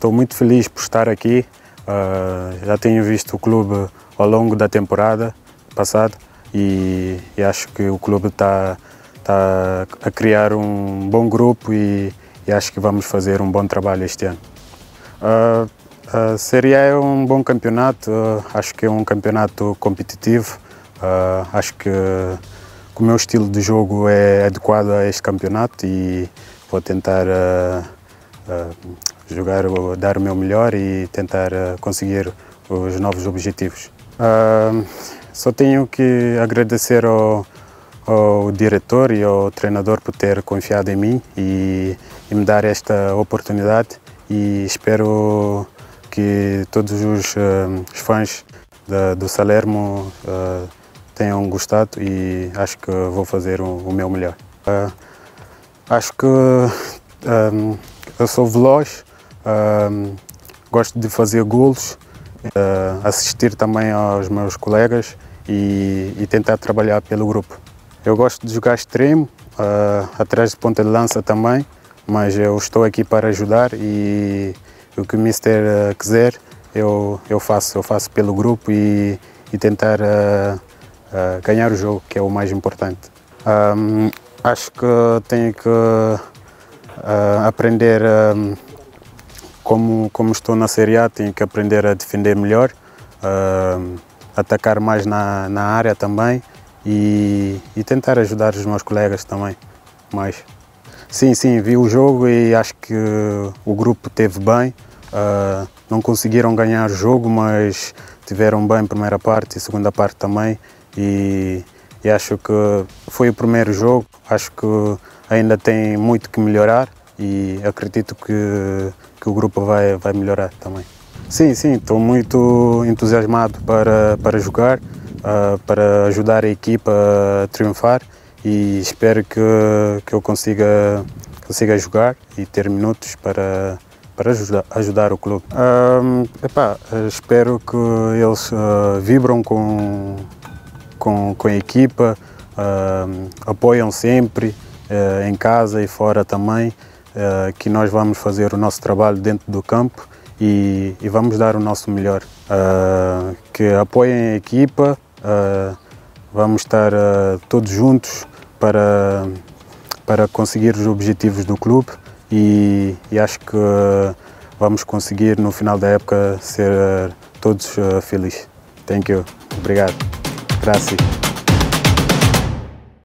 Estou muito feliz por estar aqui. Uh, já tenho visto o clube ao longo da temporada passada e, e acho que o clube está tá a criar um bom grupo e, e, acho que vamos fazer um bom trabalho este ano. Uh, ah, Uh, seria é um bom campeonato, uh, acho que é um campeonato competitivo, uh, acho que, que, o meu estilo de jogo é adequado a este campeonato e vou tentar jogar, dar o meu melhor e tentar eh, conseguir os novos objetivos. Uh, só tenho que agradecer ao, ao, diretor e ao treinador por ter confiado em mim e, e me dar esta oportunidade e espero que todos os, uh, os fãs da, do Salermo uh, eh, tenham gostado e acho que vou fazer o, o meu melhor. Ah, acho que um, eu sou veloz gosto de fazer gols, uh, ah, assistir também aos meus colegas e, e, tentar trabalhar pelo grupo. Eu gosto de jogar extremo, uh, atrás de ponta de lança também, mas eu estou aqui para ajudar e o que o Mister ah, quiser eu, eu faço, eu faço pelo grupo e, e tentar ganhar o jogo, que é o mais importante. Um, acho que tenho que aprender como, como estou na Série A, tenho que aprender a defender melhor, uh, atacar mais na, na área também e, e tentar ajudar os meus colegas também mais. Sim, sim, vi o jogo e acho que o grupo teve bem. Uh, não conseguiram ganhar o jogo, mas tiveram bem primeira parte e segunda parte também. E, e acho que foi o primeiro jogo. Acho que ainda tem muito que melhorar e acredito que, que o grupo vai, vai melhorar também. Sim, sim, estou muito entusiasmado para, para jogar, uh, para ajudar a equipa a triunfar e espero que, que eu consiga, consiga jogar e ter minutos para, para ajudar, ajudar o clube. epá, espero que eles uh, vibram com, com, com a equipa, uh, apoiam sempre, uh, em casa e fora também. Eh, que nós vamos fazer o nosso trabalho dentro do campo e, e vamos dar o nosso melhor. Uh, que apoiem a equipa, uh, vamos estar todos juntos para, para conseguir os objetivos do clube e, e acho que vamos conseguir no final da época ser todos felizes. Thank you. Obrigado. Graças.